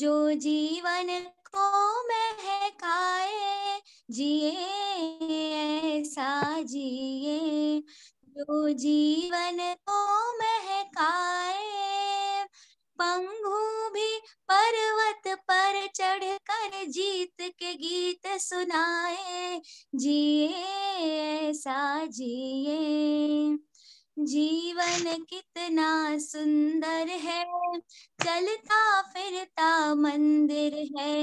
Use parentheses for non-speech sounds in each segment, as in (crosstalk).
जो जीवन को महकाए जिए ऐसा जिए जो जीवन को महकाए पंगु भी पर्वत पर चढ़ कर जीत के गीत सुनाए जिए ऐसा जिए जीवन कितना सुंदर है चलता फिरता मंदिर है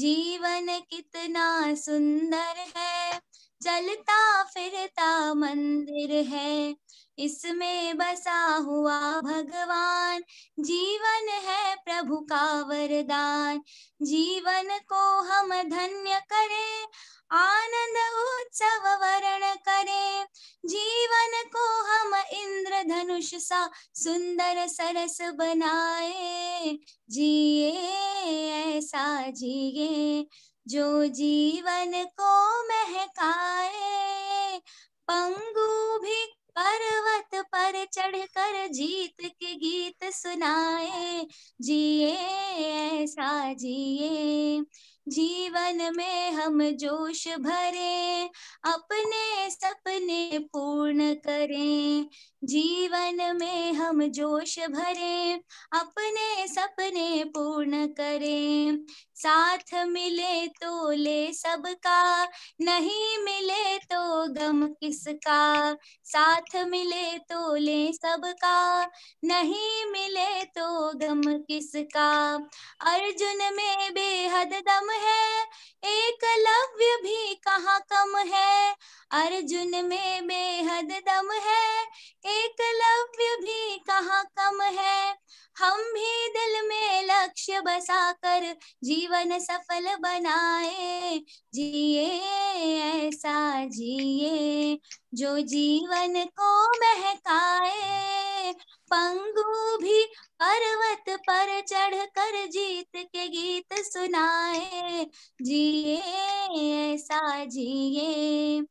जीवन कितना सुंदर है चलता फिरता मंदिर है इसमें बसा हुआ भगवान जीवन है प्रभु का वरदान जीवन को हम धन्य करें आनंद उत्सव वरण करें जीवन को हम इंद्र धनुष सा सुंदर सरस बनाए जिए ऐसा जिए जो जीवन को महकाए पंगु भी पर्वत पर चढ़कर जीत के गीत सुनाए जिए ऐसा जिए जीवन में हम जोश भरे अपने सपने पूर्ण करें जीवन में हम जोश भरे अपने सपने पूर्ण करें साथ मिले तो ले सबका नहीं मिले तो गम किसका साथ मिले तो ले सबका नहीं मिले तो गम किसका अर्जुन में बेहद दम है एक लव्य भी कहाँ कम है अर्जुन में बेहद दम है एक लव्य भी कहाँ कम है हम भी दिल में लक्ष्य बसा कर जीवन सफल बनाए जिए ऐसा जिए जो जीवन को महकाए पंगु भी पर्वत पर चढ़ कर जीत के गीत सुनाए जिए ऐसा जिए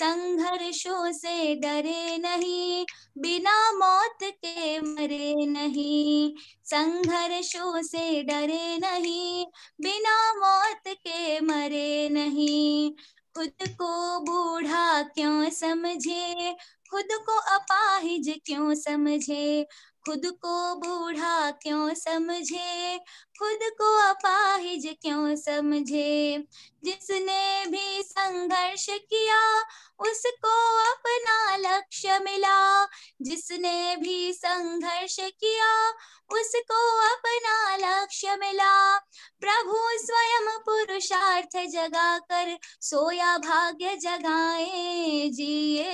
संघर्षों से डरे नहीं बिना मौत के मरे नहीं संघर्षों से डरे नहीं बिना मौत के मरे नहीं खुद को बूढ़ा क्यों समझे खुद को अपाहिज क्यों समझे खुद को बूढ़ा क्यों समझे खुद को अपाहिज क्यों समझे जिसने भी संघर्ष किया उसको अपना लक्ष्य मिला जिसने भी संघर्ष किया उसको अपना लक्ष्य मिला प्रभु स्वयं पुरुषार्थ जगा कर सोया भाग्य जगाए जिए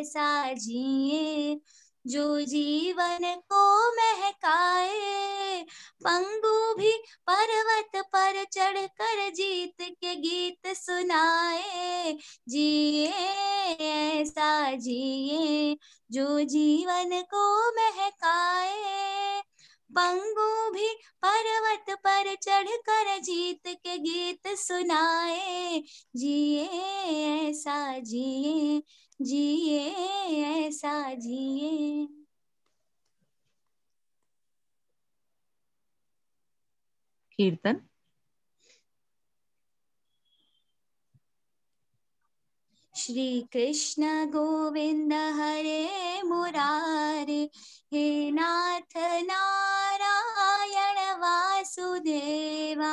ऐसा जिए जो जीवन को महकाए पंगु भी पर्वत पर चढ़कर जीत के गीत सुनाए जिए ऐसा जिए जो जीवन को महकाए पंगु भी पर्वत पर चढ़कर जीत के गीत सुनाए जिए ऐसा जिए जिए ऐसा जिए कीर्तन श्री कृष्ण गोविंद हरे मुरारे हे नाथ नारायण वासुदेवा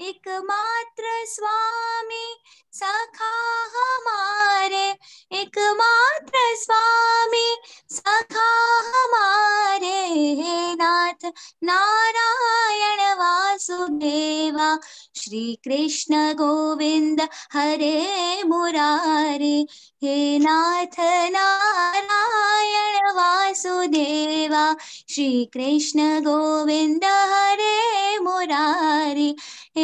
एकमात्र स्वामी सखा हमारे एकमात्र स्वामी सखा हमारे हे नाथ नारायण वासुदेवा श्री कृष्ण गोविंद हरे मुरारे हे नाथ नारायण वासुदेवा श्री कृष्ण गोविंद हरे मुरारे हे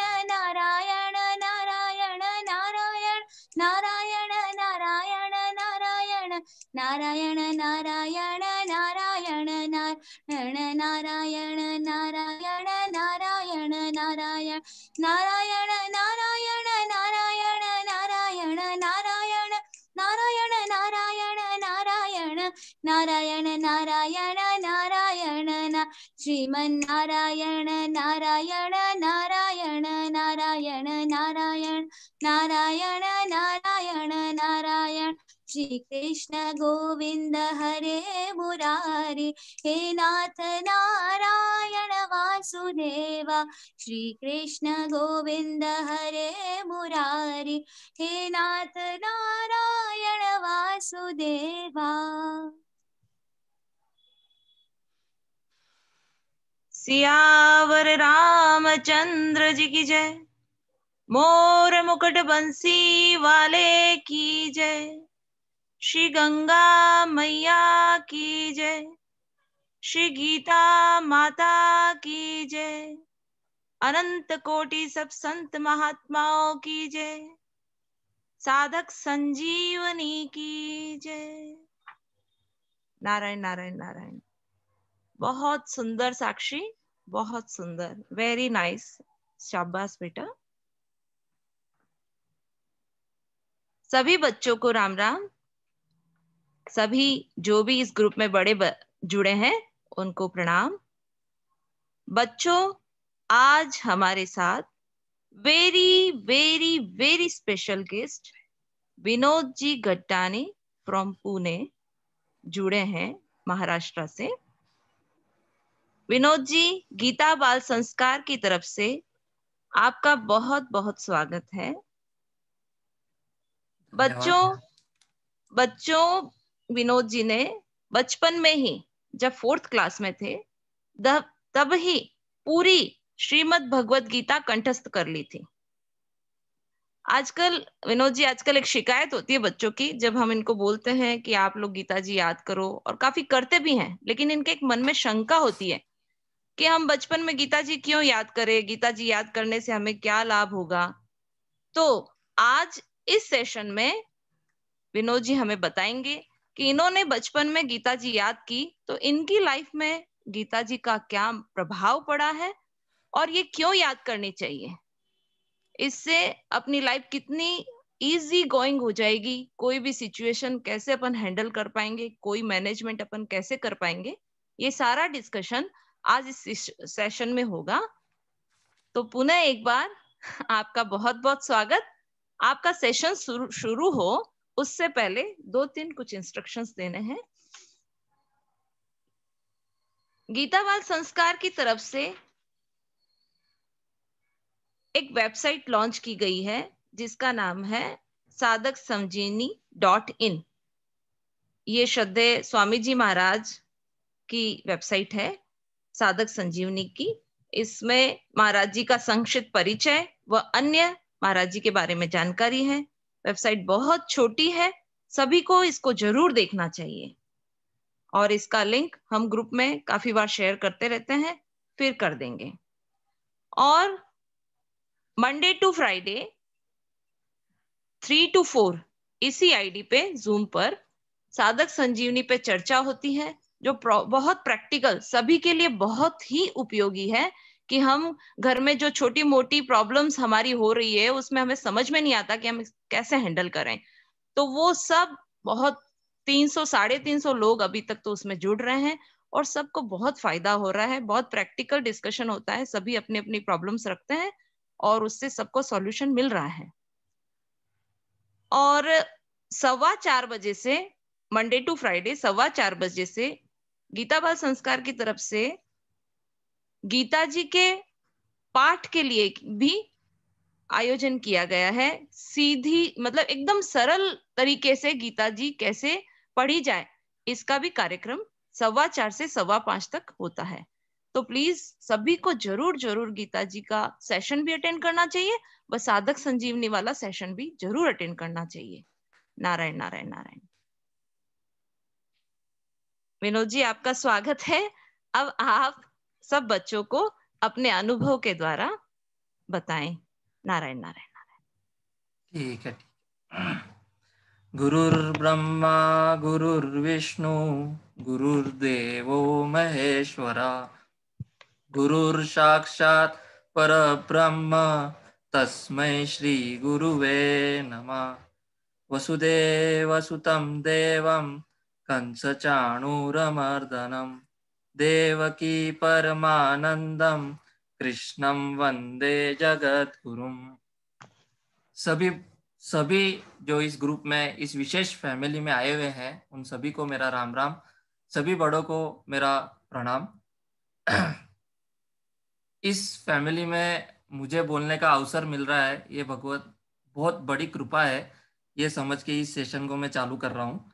நாராயண நாராயண நாராயண நாராயண நாராயண நாராயண நாராயண நாராயண நாராயண நாராயண நாராயண நாராயண நாராயண நாராயண நாராயண நாராயண நாராயண நாராயண நாராயண ஸ்ரீமன் நாராயண நாராயண श्री कृष्ण गोविंद हरे मुरारे हे नाथ नारायण वासुदेवा श्री कृष्ण गोविंद हरे मुरारे हे नाथ नारायण वासुदेवा सियावर रामचंद्र जी की जय मोर मुकुट बंसी वाले की जय श्री गंगा मैया की जय श्री गीता माता की जय अनंत कोटि सब संत महात्माओं की जय साधक संजीवनी की जय नारायण नारायण नारायण बहुत सुंदर साक्षी बहुत सुंदर वेरी नाइस शाबाश बेटा सभी बच्चों को राम राम सभी जो भी इस ग्रुप में बड़े ब, जुड़े हैं उनको प्रणाम बच्चों आज हमारे साथ very very very special guest Vinod ji Gattani from Pune जुड़े हैं महाराष्ट्र से विनोद जी गीता बाल संस्कार की तरफ से आपका बहुत बहुत स्वागत है बच्चों बच्चों विनोद जी ने बचपन में ही जब फोर्थ क्लास में थे तब ही पूरी श्रीमद भगवत गीता कंठस्थ कर ली थी आजकल विनोद जी आजकल एक शिकायत होती है बच्चों की जब हम इनको बोलते हैं कि आप लोग गीता जी याद करो और काफी करते भी हैं लेकिन इनके एक मन में शंका होती है कि हम बचपन में गीता जी क्यों याद करें गीता जी याद करने से हमें क्या लाभ होगा तो आज इस सेशन में विनोद जी हमें बताएंगे कि इन्होंने बचपन में गीता जी याद की तो इनकी लाइफ में गीता जी का क्या प्रभाव पड़ा है और ये क्यों याद करनी चाहिए इससे अपनी लाइफ कितनी इजी गोइंग हो जाएगी कोई भी सिचुएशन कैसे अपन हैंडल कर पाएंगे कोई मैनेजमेंट अपन कैसे कर पाएंगे ये सारा डिस्कशन आज इस सेशन में होगा तो पुनः एक बार आपका बहुत बहुत स्वागत आपका सेशन शुरू हो उससे पहले दो तीन कुछ इंस्ट्रक्शंस देने हैं गीता बाल संस्कार की तरफ से एक वेबसाइट लॉन्च की गई है जिसका नाम है साधक समझीनी डॉट इन ये श्रद्धे स्वामी जी महाराज की वेबसाइट है साधक संजीवनी की इसमें महाराज जी का संक्षिप्त परिचय व अन्य महाराज जी के बारे में जानकारी है वेबसाइट बहुत छोटी है सभी को इसको जरूर देखना चाहिए और इसका लिंक हम ग्रुप में काफी बार शेयर करते रहते हैं फिर कर देंगे और Monday to Friday three to four इसी आईडी पे जूम पर साधक संजीवनी पे चर्चा होती है जो बहुत प्रैक्टिकल सभी के लिए बहुत ही उपयोगी है कि हम घर में जो छोटी मोटी प्रॉब्लम्स हमारी हो रही है उसमें हमें समझ में नहीं आता कि हम कैसे हैंडल करें तो वो सब बहुत तीन सौ साढ़े तीन सौ लोग अभी तक तो उसमें जुड़ रहे हैं और सबको बहुत फायदा हो रहा है बहुत प्रैक्टिकल डिस्कशन होता है सभी अपनी अपनी प्रॉब्लम्स रखते हैं और उससे सबको सॉल्यूशन मिल रहा है और सवा चार बजे से मंडे टू फ्राइडे सवा चार बजे से गीताबाल संस्कार की तरफ से गीता जी के पाठ के लिए भी आयोजन किया गया है सीधी मतलब एकदम सरल तरीके से गीता जी कैसे पढ़ी जाए इसका भी कार्यक्रम सवा चार से सवा पांच तक होता है तो प्लीज सभी को जरूर जरूर गीता जी का सेशन भी अटेंड करना चाहिए व साधक संजीवनी वाला सेशन भी जरूर अटेंड करना चाहिए नारायण नारायण नारायण विनोद जी आपका स्वागत है अब आप सब बच्चों को अपने अनुभव के द्वारा बताएं नारायण नारायण नारायण ठीक है गुरुर्ब्रह्मा गुरुर्विष्णु गुरुर्देवो महेश्वरा गुरुर्साक्षात् परब्रह्म तस्मै गुरुवे नमः वसुदेवसुतं देवं कंसचाणूरमर्दनम् देवकी परमानंदम कृष्णम वंदे जगत गुरुम सभी सभी जो इस ग्रुप में इस विशेष फैमिली में आए हुए हैं उन सभी को मेरा राम राम सभी बड़ों को मेरा प्रणाम (clears throat) इस फैमिली में मुझे बोलने का अवसर मिल रहा है ये भगवत बहुत बड़ी कृपा है ये समझ के इस सेशन को मैं चालू कर रहा हूँ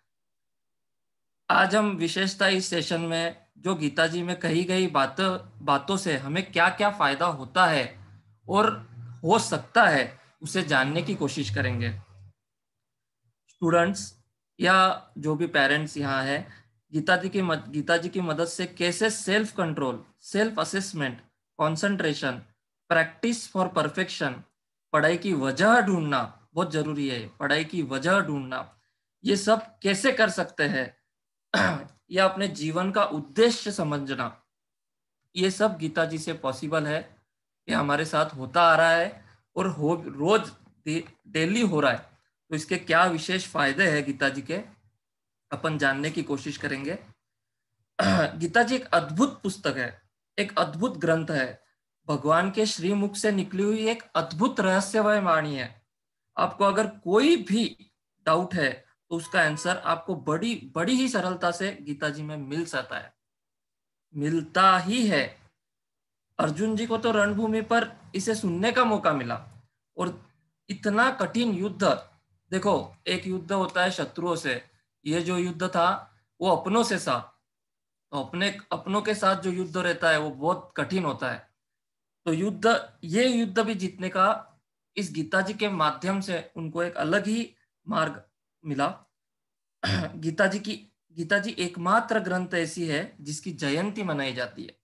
आज हम विशेषता इस सेशन में जो गीता जी में कही गई बात बातों से हमें क्या क्या फायदा होता है और हो सकता है उसे जानने की कोशिश करेंगे स्टूडेंट्स या जो भी पेरेंट्स यहाँ है गीता जी की मद, गीता जी की मदद से कैसे self control self assessment concentration practice for perfection पढ़ाई की वजह ढूंढना बहुत जरूरी है पढ़ाई की वजह ढूंढना ये सब कैसे कर सकते हैं (clears throat) या अपने जीवन का उद्देश्य समझना ये सब गीता जी से पॉसिबल है ये हमारे साथ होता आ रहा है और हो रोज डेली हो रहा है तो इसके क्या विशेष फायदे हैं गीता जी के अपन जानने की कोशिश करेंगे (clears throat) गीता जी एक अद्भुत पुस्तक है एक अद्भुत ग्रंथ है भगवान के श्रीमुख से निकली हुई एक अद्भुत रहस्यमय वाणी है आपको अगर कोई भी डाउट है तो उसका आंसर आपको बड़ी बड़ी ही सरलता से गीता जी में मिल सकता है मिलता ही है अर्जुन जी को तो रणभूमि पर इसे सुनने का मौका मिला और इतना कठिन युद्ध देखो एक युद्ध होता है शत्रुओं से ये जो युद्ध था वो अपनों से था तो अपने अपनों के साथ जो युद्ध रहता है वो बहुत कठिन होता है तो युद्ध ये युद्ध भी जीतने का इस गीता जी के माध्यम से उनको एक अलग ही मार्ग मिला (clears throat) गीता जी की गीता जी एकमात्र ग्रंथ ऐसी है जिसकी जयंती मनाई जाती है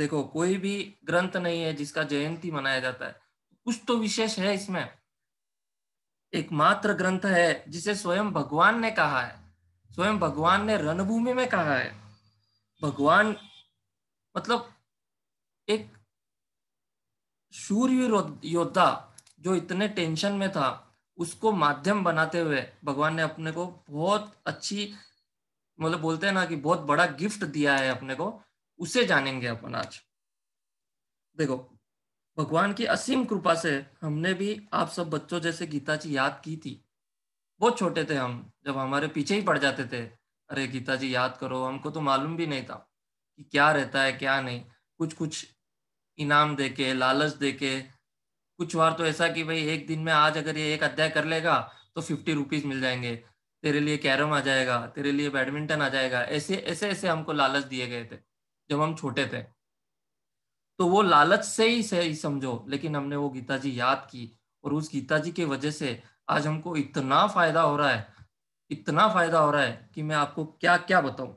देखो कोई भी ग्रंथ नहीं है जिसका जयंती मनाया जाता है कुछ तो विशेष है इसमें एकमात्र ग्रंथ है जिसे स्वयं भगवान ने कहा है स्वयं भगवान ने रणभूमि में कहा है भगवान मतलब एक सूर्य योद्धा जो इतने टेंशन में था उसको माध्यम बनाते हुए भगवान ने अपने को बहुत अच्छी मतलब बोलते हैं ना कि बहुत बड़ा गिफ्ट दिया है अपने को उसे जानेंगे अपन आज देखो भगवान की असीम कृपा से हमने भी आप सब बच्चों जैसे गीता जी याद की थी बहुत छोटे थे हम जब हमारे पीछे ही पड़ जाते थे अरे गीता जी याद करो हमको तो मालूम भी नहीं था कि क्या रहता है क्या नहीं कुछ कुछ इनाम दे के लालच दे के कुछ बार तो ऐसा कि भाई एक दिन में आज अगर ये एक अध्याय कर लेगा तो फिफ्टी रुपीज मिल जाएंगे तेरे लिए कैरम आ जाएगा तेरे लिए बैडमिंटन आ जाएगा ऐसे ऐसे ऐसे हमको लालच दिए गए थे जब हम छोटे थे तो वो लालच से ही सही समझो लेकिन हमने वो गीता जी याद की और उस गीता जी की वजह से आज हमको इतना फायदा हो रहा है इतना फायदा हो रहा है कि मैं आपको क्या क्या बताऊं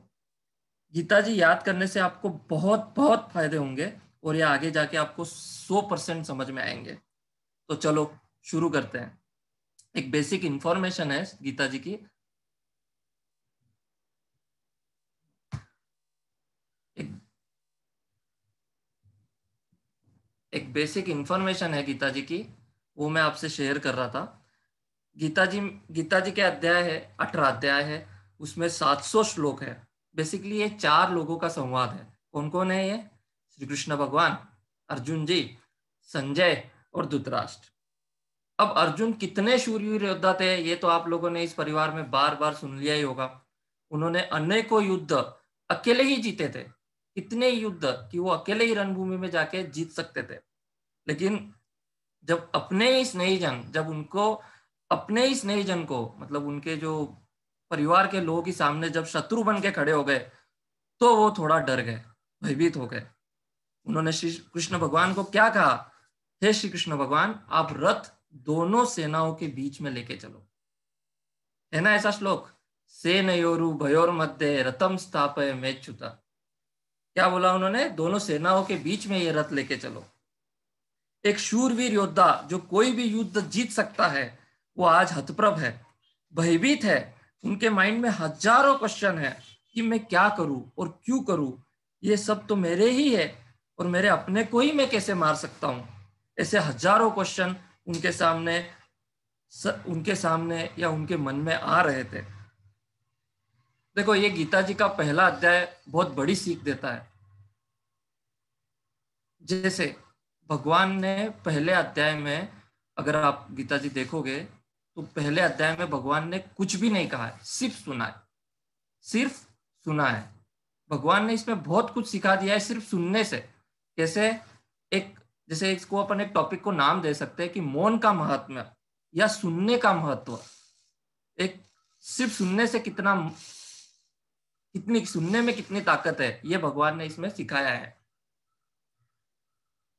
गीता जी याद करने से आपको बहुत बहुत फायदे होंगे और ये आगे जाके आपको सौ परसेंट समझ में आएंगे तो चलो शुरू करते हैं एक बेसिक इंफॉर्मेशन है गीता जी की एक, एक बेसिक इंफॉर्मेशन है गीता जी की वो मैं आपसे शेयर कर रहा था गीता जी गीता जी के अध्याय है अठारह अध्याय है उसमें 700 श्लोक है बेसिकली ये चार लोगों का संवाद है कौन कौन है ये श्री कृष्ण भगवान अर्जुन जी संजय और धुतराष्ट्र अब अर्जुन कितने शूरवीर योद्धा थे ये तो आप लोगों ने इस परिवार में बार बार सुन लिया ही होगा उन्होंने अनेकों युद्ध अकेले ही जीते थे इतने युद्ध कि वो अकेले ही रणभूमि में जाके जीत सकते थे लेकिन जब अपने ही स्नेहीजन जब उनको अपने ही स्नेहीजन को मतलब उनके जो परिवार के लोगों के सामने जब शत्रु बन के खड़े हो गए तो वो थोड़ा डर गए भयभीत हो गए उन्होंने श्री कृष्ण भगवान को क्या कहा हे श्री कृष्ण भगवान आप रथ दोनों सेनाओं के बीच में लेके चलो है ना ऐसा श्लोक सेन योरु भयोर मध्य रथम स्थापय मेच्युता क्या बोला उन्होंने दोनों सेनाओं के बीच में ये रथ लेके चलो एक शूरवीर योद्धा जो कोई भी युद्ध जीत सकता है वो आज हतप्रभ है भयभीत है उनके माइंड में हजारों क्वेश्चन है कि मैं क्या करूं और क्यों करूं ये सब तो मेरे ही है और मेरे अपने को ही मैं कैसे मार सकता हूं ऐसे हजारों क्वेश्चन उनके सामने स, उनके सामने या उनके मन में आ रहे थे देखो ये गीता जी का पहला अध्याय बहुत बड़ी सीख देता है जैसे भगवान ने पहले अध्याय में अगर आप गीता जी देखोगे तो पहले अध्याय में भगवान ने कुछ भी नहीं कहा है सिर्फ सुना है सिर्फ सुना है भगवान ने इसमें बहुत कुछ सिखा दिया है सिर्फ सुनने से कैसे एक जैसे इसको अपन एक टॉपिक को नाम दे सकते हैं कि मौन का महत्व या सुनने का महत्व एक सिर्फ सुनने से कितना कितनी सुनने में कितनी ताकत है ये भगवान ने इसमें सिखाया है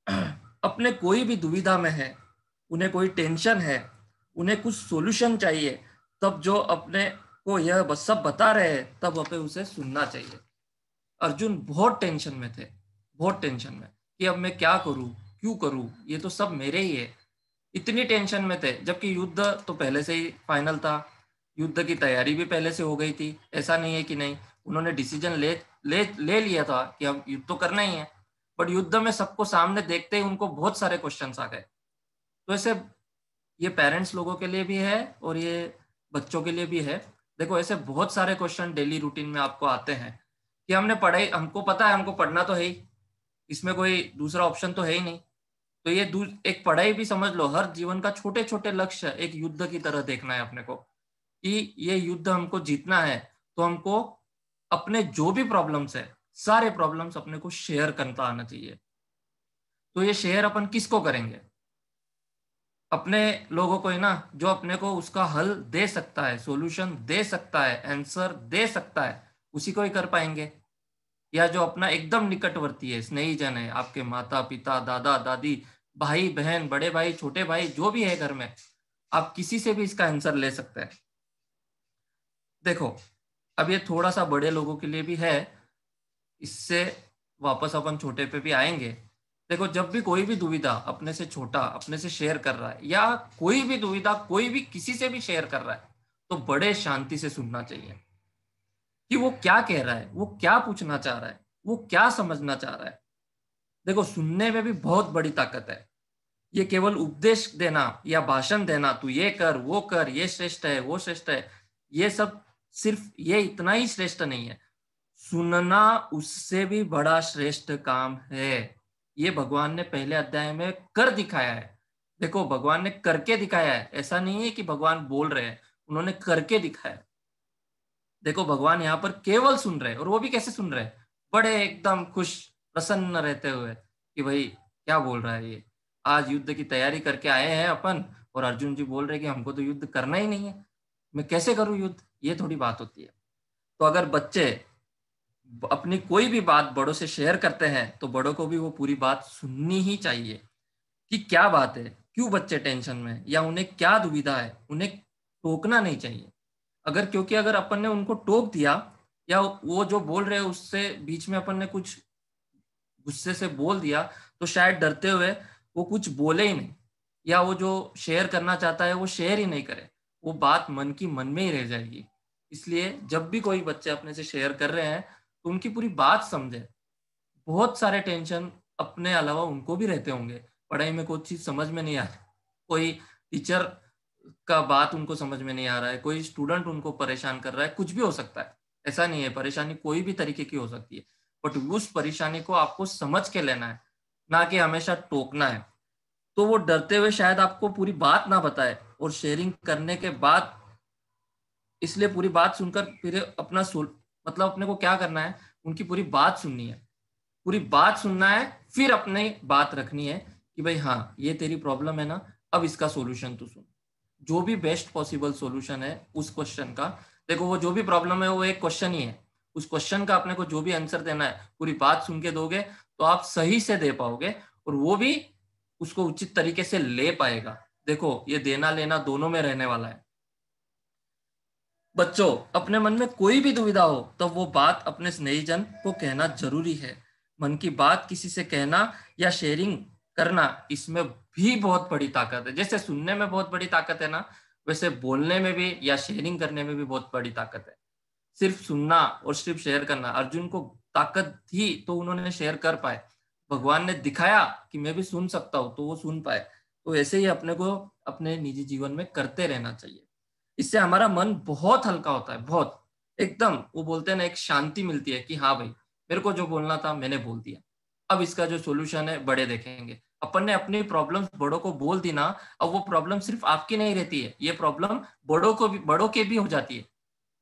(clears throat) अपने कोई भी दुविधा में है उन्हें कोई टेंशन है उन्हें कुछ सॉल्यूशन चाहिए तब जो अपने को यह बस सब बता रहे हैं तब अपने उसे सुनना चाहिए अर्जुन बहुत टेंशन में थे बहुत टेंशन में कि अब मैं क्या करूं क्यों करूँ ये तो सब मेरे ही है इतनी टेंशन में थे जबकि युद्ध तो पहले से ही फाइनल था युद्ध की तैयारी भी पहले से हो गई थी ऐसा नहीं है कि नहीं उन्होंने डिसीजन ले ले ले लिया था कि हम युद्ध तो करना ही है बट युद्ध में सबको सामने देखते ही उनको बहुत सारे क्वेश्चन आ गए तो ऐसे ये पेरेंट्स लोगों के लिए भी है और ये बच्चों के लिए भी है देखो ऐसे बहुत सारे क्वेश्चन डेली रूटीन में आपको आते हैं कि हमने पढ़ाई हमको पता है हमको पढ़ना तो है ही इसमें कोई दूसरा ऑप्शन तो है ही नहीं तो ये एक पढ़ाई भी समझ लो हर जीवन का छोटे छोटे लक्ष्य एक युद्ध की तरह देखना है अपने को कि ये युद्ध हमको जीतना है तो हमको अपने जो भी प्रॉब्लम्स है सारे प्रॉब्लम्स अपने को शेयर करता आना चाहिए तो ये शेयर अपन किसको करेंगे अपने लोगों को है ना जो अपने को उसका हल दे सकता है सॉल्यूशन दे सकता है आंसर दे सकता है उसी को ही कर पाएंगे या जो अपना एकदम निकटवर्ती है स्नेही जन है आपके माता पिता दादा दादी भाई बहन बड़े भाई छोटे भाई जो भी है घर में आप किसी से भी इसका आंसर ले सकते हैं देखो अब ये थोड़ा सा बड़े लोगों के लिए भी है इससे वापस अपन छोटे पे भी आएंगे देखो जब भी कोई भी दुविधा अपने से छोटा अपने से शेयर कर रहा है या कोई भी दुविधा कोई भी किसी से भी शेयर कर रहा है तो बड़े शांति से सुनना चाहिए कि वो क्या कह रहा है वो क्या पूछना चाह रहा है वो क्या समझना चाह रहा है देखो सुनने में भी बहुत बड़ी ताकत है ये केवल उपदेश देना या भाषण देना तू ये कर वो कर ये श्रेष्ठ है वो श्रेष्ठ है ये सब सिर्फ ये इतना ही श्रेष्ठ नहीं है सुनना उससे भी बड़ा श्रेष्ठ काम है ये भगवान ने पहले अध्याय में कर दिखाया है देखो भगवान ने करके दिखाया है ऐसा नहीं है कि भगवान बोल रहे हैं उन्होंने करके दिखाया देखो भगवान यहाँ पर केवल सुन रहे हैं और वो भी कैसे सुन रहे हैं बड़े एकदम खुश प्रसन्न रहते हुए कि भाई क्या बोल रहा है ये आज युद्ध की तैयारी करके आए हैं अपन और अर्जुन जी बोल रहे कि हमको तो युद्ध करना ही नहीं है मैं कैसे करूं युद्ध ये थोड़ी बात होती है तो अगर बच्चे अपनी कोई भी बात बड़ों से शेयर करते हैं तो बड़ों को भी वो पूरी बात सुननी ही चाहिए कि क्या बात है क्यों बच्चे टेंशन में या उन्हें क्या दुविधा है उन्हें टोकना नहीं चाहिए अगर क्योंकि अगर अपन ने उनको टोक दिया या वो जो बोल रहे हैं उससे बीच में अपन ने कुछ गुस्से से बोल दिया तो शायद डरते हुए वो कुछ बोले ही नहीं या वो जो शेयर करना चाहता है वो शेयर ही नहीं करे वो बात मन की मन में ही रह जाएगी इसलिए जब भी कोई बच्चे अपने से शेयर कर रहे हैं तो उनकी पूरी बात समझे बहुत सारे टेंशन अपने अलावा उनको भी रहते होंगे पढ़ाई में कोई चीज़ समझ में नहीं आ रही कोई टीचर का बात उनको समझ में नहीं आ रहा है कोई स्टूडेंट उनको परेशान कर रहा है कुछ भी हो सकता है ऐसा नहीं है परेशानी कोई भी तरीके की हो सकती है बट उस परेशानी को आपको समझ के लेना है ना कि हमेशा टोकना है तो वो डरते हुए शायद आपको पूरी बात ना बताए और शेयरिंग करने के बाद इसलिए पूरी बात सुनकर फिर अपना मतलब अपने को क्या करना है उनकी पूरी बात सुननी है पूरी बात सुनना है फिर अपने बात रखनी है कि भाई हाँ ये तेरी प्रॉब्लम है ना अब इसका सोल्यूशन तो सुन जो भी बेस्ट पॉसिबल सोल्यूशन है उस क्वेश्चन का देखो वो जो भी प्रॉब्लम है वो एक क्वेश्चन ही है उस क्वेश्चन का अपने को जो भी आंसर देना है पूरी बात सुन के दोगे तो आप सही से दे पाओगे और वो भी उसको उचित तरीके से ले पाएगा देखो ये देना लेना दोनों में रहने वाला है बच्चों अपने मन में कोई भी दुविधा हो तो वो बात अपने स्नेहीजन को कहना जरूरी है मन की बात किसी से कहना या शेयरिंग करना इसमें भी बहुत बड़ी ताकत है जैसे सुनने में बहुत बड़ी ताकत है ना वैसे बोलने में भी या शेयरिंग करने में भी बहुत बड़ी ताकत है सिर्फ सुनना और सिर्फ शेयर करना अर्जुन को ताकत थी तो उन्होंने शेयर कर पाए भगवान ने दिखाया कि मैं भी सुन सकता हूँ तो वो सुन पाए तो ऐसे ही अपने को अपने निजी जीवन में करते रहना चाहिए इससे हमारा मन बहुत हल्का होता है बहुत एकदम वो बोलते हैं ना एक शांति मिलती है कि हाँ भाई मेरे को जो बोलना था मैंने बोल दिया अब इसका जो सोल्यूशन है बड़े देखेंगे अपन ने अपनी प्रॉब्लम बड़ों को बोल दी ना अब वो प्रॉब्लम सिर्फ आपकी नहीं रहती है ये प्रॉब्लम बड़ों को भी बड़ों के भी हो जाती है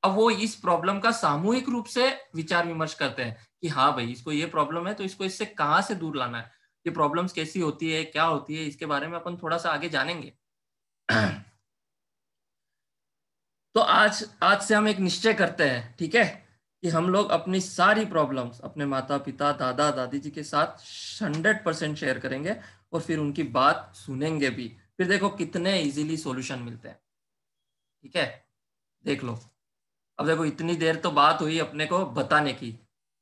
अब वो इस प्रॉब्लम का सामूहिक रूप से विचार विमर्श करते हैं कि हाँ भाई इसको ये प्रॉब्लम है तो इसको इससे कहाँ से दूर लाना है ये प्रॉब्लम्स कैसी होती है क्या होती है इसके बारे में अपन थोड़ा सा आगे जानेंगे तो आज आज से हम एक निश्चय करते हैं ठीक है कि हम लोग अपनी सारी प्रॉब्लम्स अपने माता पिता दादा दादी जी के साथ हंड्रेड परसेंट शेयर करेंगे और फिर उनकी बात सुनेंगे भी फिर देखो कितने इजीली सॉल्यूशन मिलते हैं ठीक है देख लो अब देखो इतनी देर तो बात हुई अपने को बताने की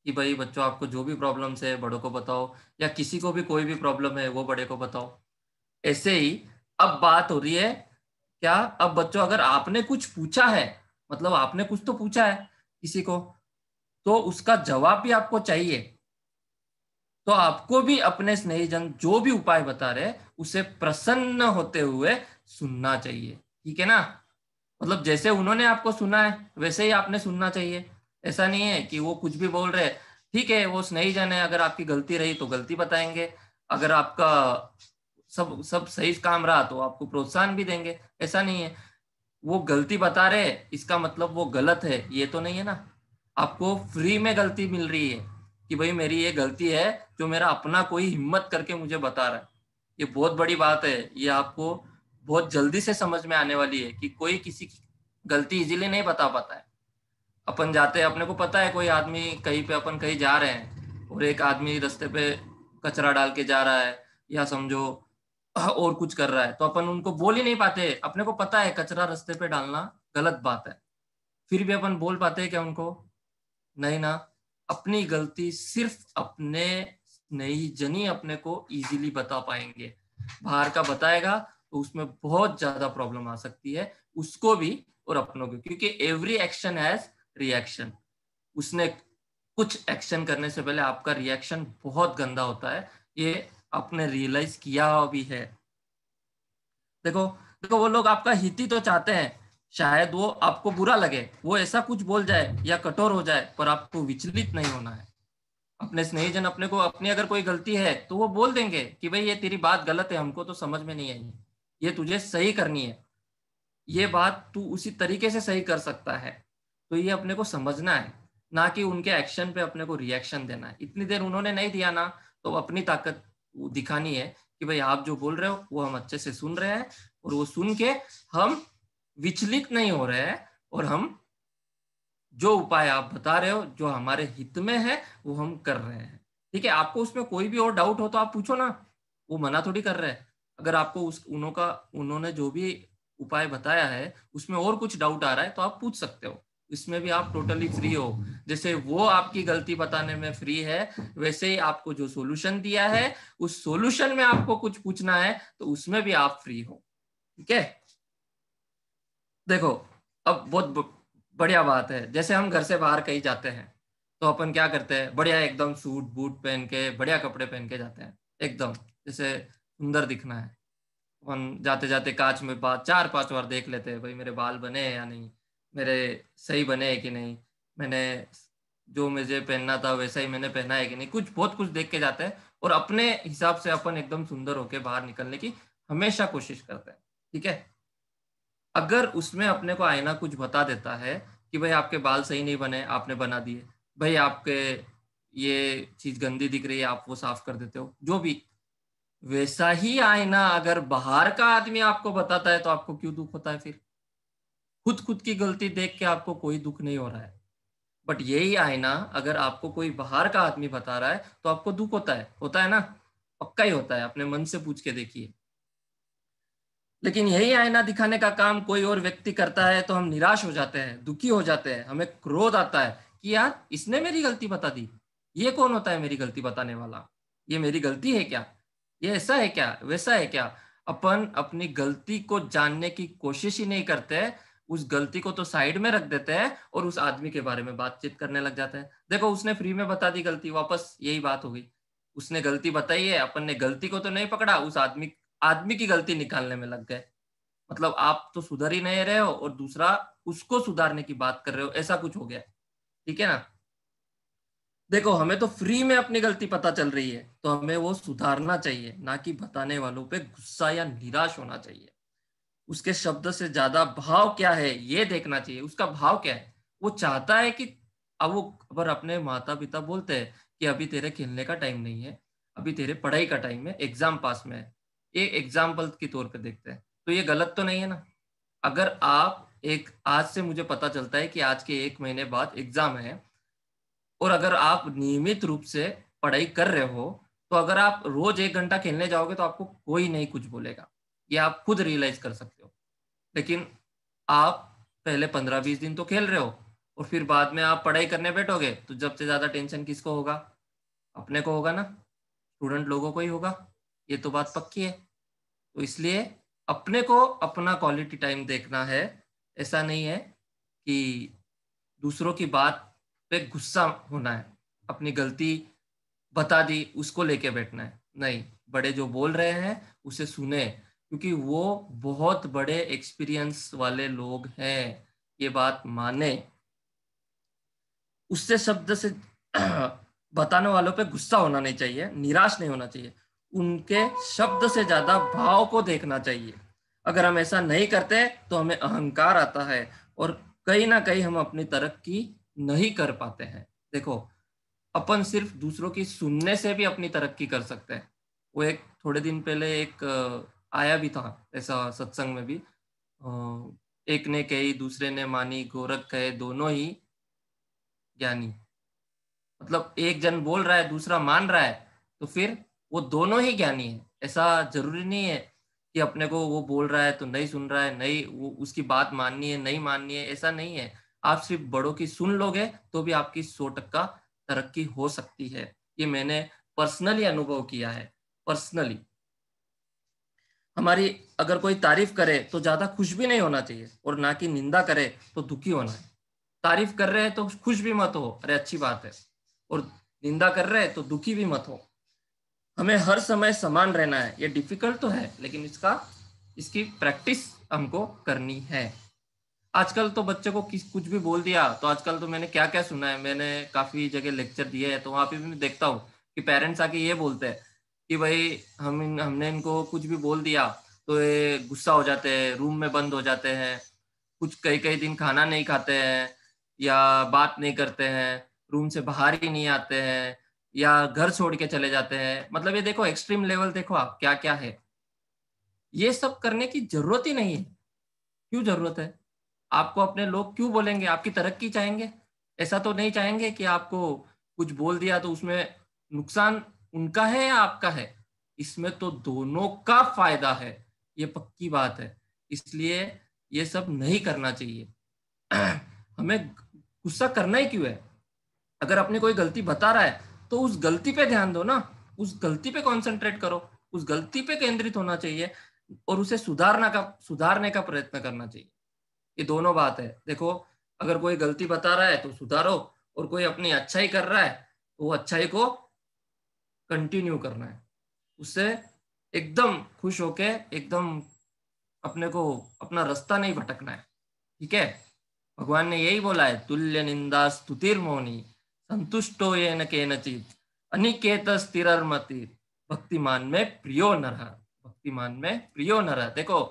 कि भाई बच्चों आपको जो भी प्रॉब्लम्स है बड़ों को बताओ या किसी को भी कोई भी प्रॉब्लम है वो बड़े को बताओ ऐसे ही अब बात हो रही है क्या अब बच्चों अगर आपने कुछ पूछा है मतलब आपने कुछ तो पूछा है किसी को तो उसका जवाब भी आपको चाहिए तो आपको भी अपने स्नेही जो भी उपाय बता रहे उसे प्रसन्न होते हुए सुनना चाहिए ठीक है ना मतलब जैसे उन्होंने आपको सुना है वैसे ही आपने सुनना चाहिए ऐसा नहीं है कि वो कुछ भी बोल रहे ठीक है वो स्नेही जन है अगर आपकी गलती रही तो गलती बताएंगे अगर आपका सब सब सही काम रहा तो आपको प्रोत्साहन भी देंगे ऐसा नहीं है वो गलती बता रहे इसका मतलब वो गलत है ये तो नहीं है ना आपको फ्री में गलती मिल रही है कि भाई मेरी ये गलती है जो मेरा अपना कोई हिम्मत करके मुझे बता रहा है ये बहुत बड़ी बात है ये आपको बहुत जल्दी से समझ में आने वाली है कि कोई किसी की गलती इजीली नहीं बता पाता है अपन जाते हैं अपने को पता है कोई आदमी कहीं पे अपन कहीं जा रहे हैं और एक आदमी रास्ते पे कचरा डाल के जा रहा है या समझो और कुछ कर रहा है तो अपन उनको बोल ही नहीं पाते अपने को पता है कचरा रास्ते पे डालना गलत बात है फिर भी अपन बोल पाते हैं क्या उनको नहीं ना अपनी गलती सिर्फ अपने नई जनी अपने को इजीली बता पाएंगे बाहर का बताएगा तो उसमें बहुत ज्यादा प्रॉब्लम आ सकती है उसको भी और अपनों को क्योंकि एवरी एक्शन हैज रिएक्शन उसने कुछ एक्शन करने से पहले आपका रिएक्शन बहुत गंदा होता है ये आपने रियलाइज किया भी है देखो देखो वो लोग आपका हित ही तो चाहते हैं शायद वो आपको बुरा लगे वो ऐसा कुछ बोल जाए या कठोर हो जाए पर आपको विचलित नहीं होना है अपने स्नेहीजन अपने को अपनी अगर कोई गलती है तो वो बोल देंगे कि भाई ये तेरी बात गलत है हमको तो समझ में नहीं आई ये तुझे सही करनी है ये बात तू उसी तरीके से सही कर सकता है तो ये अपने को समझना है ना कि उनके एक्शन पे अपने को रिएक्शन देना है इतनी देर उन्होंने नहीं दिया ना तो अपनी ताकत दिखानी है कि भाई आप जो बोल रहे हो वो हम अच्छे से सुन रहे हैं और वो सुन के हम विचलित नहीं हो रहे हैं और हम जो उपाय आप बता रहे हो जो हमारे हित में है वो हम कर रहे हैं ठीक है आपको उसमें कोई भी और डाउट हो तो आप पूछो ना वो मना थोड़ी कर रहे हैं अगर आपको उस उन्हों का उन्होंने जो भी उपाय बताया है उसमें और कुछ डाउट आ रहा है तो आप पूछ सकते हो इसमें भी आप टोटली फ्री हो जैसे वो आपकी गलती बताने में फ्री है वैसे ही आपको जो सॉल्यूशन दिया है उस सॉल्यूशन में आपको कुछ पूछना है तो उसमें भी आप फ्री हो ठीक है देखो अब बहुत बढ़िया बात है जैसे हम घर से बाहर कहीं जाते हैं तो अपन क्या करते हैं बढ़िया एकदम सूट बूट पहन के बढ़िया कपड़े पहन के जाते हैं एकदम जैसे सुंदर दिखना है अपन जाते जाते कांच में पा चार पांच बार देख लेते हैं भाई मेरे बाल बने हैं या नहीं मेरे सही बने हैं कि नहीं मैंने जो मुझे पहनना था वैसा ही मैंने पहना है कि नहीं कुछ बहुत कुछ देख के जाते हैं और अपने हिसाब से अपन एकदम सुंदर होके बाहर निकलने की हमेशा कोशिश करते हैं ठीक है अगर उसमें अपने को आईना कुछ बता देता है कि भाई आपके बाल सही नहीं बने आपने बना दिए भाई आपके ये चीज गंदी दिख रही है आप वो साफ कर देते हो जो भी वैसा ही आईना अगर बाहर का आदमी आपको बताता है तो आपको क्यों दुख होता है फिर खुद खुद की गलती देख के आपको कोई दुख नहीं हो रहा है बट यही आईना अगर आपको कोई बाहर का आदमी बता रहा है तो आपको दुख होता है होता है ना पक्का ही होता है अपने मन से पूछ के देखिए लेकिन यही आईना दिखाने का काम कोई और व्यक्ति करता है तो हम निराश हो जाते हैं दुखी हो जाते हैं हमें क्रोध आता है कि यार इसने मेरी गलती बता दी ये कौन होता है मेरी गलती बताने वाला ये मेरी गलती है क्या ये ऐसा है क्या वैसा है क्या अपन अपनी गलती को जानने की कोशिश ही नहीं करते उस गलती को तो साइड में रख देते हैं और उस आदमी के बारे में बातचीत करने लग जाते हैं देखो उसने फ्री में बता दी गलती वापस यही बात हो गई उसने गलती बताई है अपन ने गलती को तो नहीं पकड़ा उस आदमी आदमी की गलती निकालने में लग गए मतलब आप तो सुधर ही नहीं रहे हो और दूसरा उसको सुधारने की बात कर रहे हो ऐसा कुछ हो गया ठीक है ना देखो हमें तो फ्री में अपनी गलती पता चल रही है तो हमें वो सुधारना चाहिए ना कि बताने वालों पे गुस्सा या निराश होना चाहिए उसके शब्द से ज्यादा भाव क्या है ये देखना चाहिए उसका भाव क्या है वो चाहता है कि अब वो अगर अपने माता पिता बोलते हैं कि अभी तेरे खेलने का टाइम नहीं है अभी तेरे पढ़ाई का टाइम है एग्जाम पास में है ये एग्जाम्पल के तौर पर देखते हैं तो ये गलत तो नहीं है ना अगर आप एक आज से मुझे पता चलता है कि आज के एक महीने बाद एग्जाम है और अगर आप नियमित रूप से पढ़ाई कर रहे हो तो अगर आप रोज एक घंटा खेलने जाओगे तो आपको कोई नहीं कुछ बोलेगा ये आप खुद रियलाइज कर सकते हो लेकिन आप पहले पंद्रह बीस दिन तो खेल रहे हो और फिर बाद में आप पढ़ाई करने बैठोगे तो जब से ज्यादा टेंशन किसको होगा अपने को होगा ना स्टूडेंट लोगों को ही होगा ये तो बात पक्की है तो इसलिए अपने को अपना क्वालिटी टाइम देखना है ऐसा नहीं है कि दूसरों की बात पे गुस्सा होना है अपनी गलती बता दी उसको लेके बैठना है नहीं बड़े जो बोल रहे हैं उसे सुने क्योंकि वो बहुत बड़े एक्सपीरियंस वाले लोग हैं ये बात माने उससे शब्द से (clears throat) बताने वालों पे गुस्सा होना नहीं चाहिए निराश नहीं होना चाहिए उनके शब्द से ज्यादा भाव को देखना चाहिए अगर हम ऐसा नहीं करते तो हमें अहंकार आता है और कहीं ना कहीं हम अपनी तरक्की नहीं कर पाते हैं देखो अपन सिर्फ दूसरों की सुनने से भी अपनी तरक्की कर सकते हैं वो एक थोड़े दिन पहले एक आया भी था ऐसा सत्संग में भी एक ने कही दूसरे ने मानी गोरख कहे दोनों ही ज्ञानी मतलब एक जन बोल रहा है दूसरा मान रहा है तो फिर वो दोनों ही ज्ञानी है ऐसा जरूरी नहीं है कि अपने को वो बोल रहा है तो नहीं सुन रहा है नहीं वो उसकी बात माननी है नहीं माननी है ऐसा नहीं है आप सिर्फ बड़ों की सुन लोगे तो भी आपकी सौ टक्का तरक्की हो सकती है ये मैंने पर्सनली अनुभव किया है पर्सनली हमारी अगर कोई तारीफ करे तो ज्यादा खुश भी नहीं होना चाहिए और ना कि निंदा करे तो दुखी होना है तारीफ कर रहे हैं तो खुश भी मत हो अरे अच्छी बात है और निंदा कर रहे हैं तो दुखी भी मत हो हमें हर समय समान रहना है ये डिफिकल्ट तो है लेकिन इसका इसकी प्रैक्टिस हमको करनी है आजकल तो बच्चे को किस कुछ भी बोल दिया तो आजकल तो मैंने क्या क्या सुना है मैंने काफी जगह लेक्चर दिए हैं तो वहाँ पे भी मैं देखता हूँ कि पेरेंट्स आके ये बोलते हैं कि भाई हम इन, हमने इनको कुछ भी बोल दिया तो ये गुस्सा हो जाते हैं रूम में बंद हो जाते हैं कुछ कई कई दिन खाना नहीं खाते हैं या बात नहीं करते हैं रूम से बाहर ही नहीं आते हैं या घर छोड़ के चले जाते हैं मतलब ये देखो एक्सट्रीम लेवल देखो आप क्या क्या है ये सब करने की जरूरत ही नहीं है क्यों जरूरत है आपको अपने लोग क्यों बोलेंगे आपकी तरक्की चाहेंगे ऐसा तो नहीं चाहेंगे कि आपको कुछ बोल दिया तो उसमें नुकसान उनका है या आपका है इसमें तो दोनों का फायदा है ये पक्की बात है इसलिए ये सब नहीं करना चाहिए (clears throat) हमें गुस्सा करना ही क्यों है अगर अपनी कोई गलती बता रहा है तो उस गलती पे ध्यान दो ना उस गलती पे कॉन्सेंट्रेट करो उस गलती पे केंद्रित होना चाहिए और उसे सुधारना का सुधारने का प्रयत्न करना चाहिए ये दोनों बात है देखो अगर कोई गलती बता रहा है तो सुधारो और कोई अपनी अच्छाई कर रहा है तो वो अच्छाई को कंटिन्यू करना है उससे एकदम खुश होके एकदम अपने को अपना रास्ता नहीं भटकना है ठीक है भगवान ने यही बोला है तुल्य निंदा स्तुतिर मोनी संतुष्टो ये न के नचित अनिकेत स्थिर भक्तिमान में प्रियो नरह भक्तिमान में प्रियो नरह देखो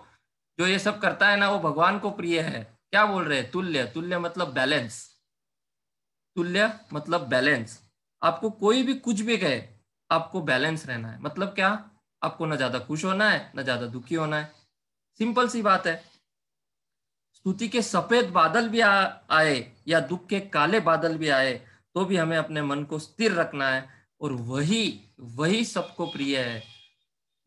जो ये सब करता है ना वो भगवान को प्रिय है क्या बोल रहे हैं तुल्य तुल्य मतलब बैलेंस तुल्य मतलब बैलेंस आपको कोई भी कुछ भी कहे आपको बैलेंस रहना है मतलब क्या आपको ना ज्यादा खुश होना है ना ज्यादा दुखी होना है सिंपल सी बात है स्तुति के सफेद बादल भी आ, आए या दुख के काले बादल भी आए तो भी हमें अपने मन को स्थिर रखना है और वही वही सबको प्रिय है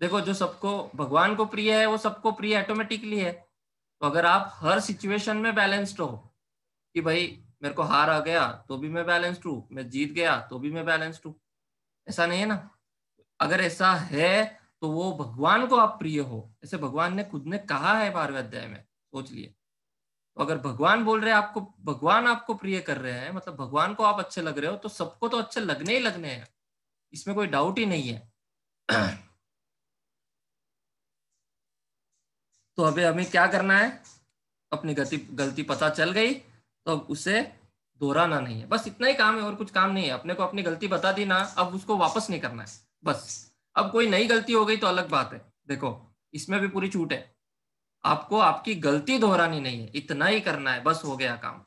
देखो जो सबको भगवान को प्रिय है वो सबको प्रिय ऑटोमेटिकली है तो अगर आप हर सिचुएशन में बैलेंस्ड हो कि भाई मेरे को हार आ गया तो भी मैं बैलेंस्ड हूँ मैं जीत गया तो भी मैं बैलेंस्ड हूँ ऐसा नहीं है ना अगर ऐसा है तो वो भगवान को आप प्रिय हो ऐसे भगवान ने खुद ने कहा है बारहवें अध्याय में सोच लिए तो अगर भगवान बोल रहे हैं आपको भगवान आपको प्रिय कर रहे हैं मतलब भगवान को आप अच्छे लग रहे हो तो सबको तो अच्छे लगने ही लगने हैं इसमें कोई डाउट ही नहीं है (clears throat) तो अभी हमें क्या करना है अपनी गति गलती पता चल गई तो अब उसे दोहराना नहीं है बस इतना ही काम है और कुछ काम नहीं है अपने को अपनी गलती बता दी ना अब उसको वापस नहीं करना है बस अब कोई नई गलती हो गई तो अलग बात है देखो इसमें भी पूरी छूट है आपको आपकी गलती दोहरानी नहीं है इतना ही करना है बस हो गया काम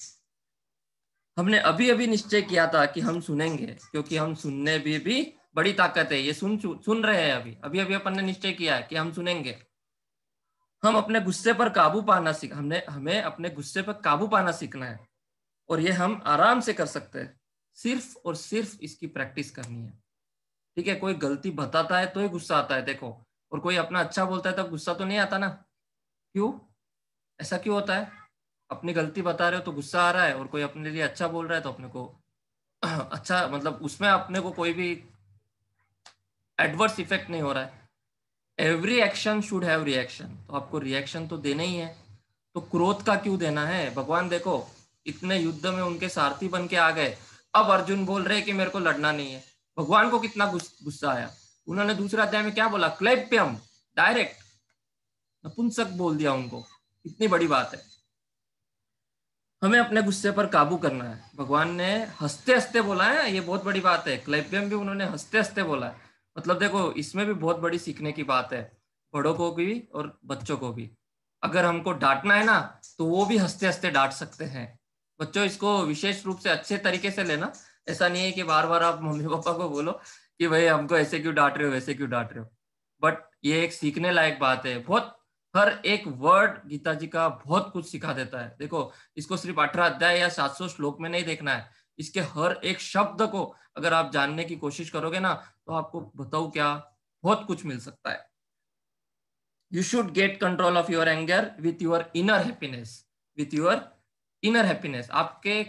हमने अभी अभी निश्चय किया था कि हम सुनेंगे क्योंकि हम सुनने भी भी बड़ी ताकत है ये सुन सुन रहे हैं अभी अभी अभी अपन ने निश्चय किया है कि हम सुनेंगे हम अपने गुस्से पर काबू पाना सीख हमने हमें अपने गुस्से पर काबू पाना सीखना है और ये हम आराम से कर सकते हैं सिर्फ और सिर्फ इसकी प्रैक्टिस करनी है ठीक है कोई गलती बताता है तो ही गुस्सा आता है देखो और कोई अपना अच्छा बोलता है तब तो गुस्सा तो नहीं आता ना क्यों ऐसा क्यों होता है अपनी गलती बता रहे हो तो गुस्सा आ रहा है और कोई अपने लिए अच्छा बोल रहा है तो अपने को (clears throat) अच्छा मतलब उसमें अपने को कोई भी एडवर्स इफेक्ट नहीं हो रहा है every action should have reaction तो आपको रिएक्शन तो देना ही है तो क्रोध का क्यों देना है भगवान देखो इतने युद्ध में उनके सारथी बन के आ गए अब अर्जुन बोल रहे कि मेरे को लड़ना नहीं है भगवान को कितना गुस्सा आया उन्होंने दूसरा अध्याय में क्या बोला क्लैप्यम डायरेक्ट नपुंसक बोल दिया उनको इतनी बड़ी बात है हमें अपने गुस्से पर काबू करना है भगवान ने हंसते हंसते बोला है ये बहुत बड़ी बात है क्लैप्यम भी उन्होंने हंसते हंसते बोला है मतलब देखो इसमें भी बहुत बड़ी सीखने की बात है बड़ों को भी और बच्चों को भी अगर हमको डांटना है ना तो वो भी हंसते हंसते डांट सकते हैं बच्चों इसको विशेष रूप से अच्छे तरीके से लेना ऐसा नहीं है कि बार बार आप मम्मी पापा को बोलो कि भाई हमको ऐसे क्यों डांट रहे हो वैसे क्यों डांट रहे हो बट ये एक सीखने लायक बात है बहुत हर एक वर्ड गीता जी का बहुत कुछ सिखा देता है देखो इसको सिर्फ अठारह अध्याय या सात सौ श्लोक में नहीं देखना है इसके हर एक शब्द को अगर आप जानने की कोशिश करोगे ना तो आपको बताऊ क्या बहुत कुछ मिल सकता है you should get control of your anger with your inner happiness with your inner happiness आपके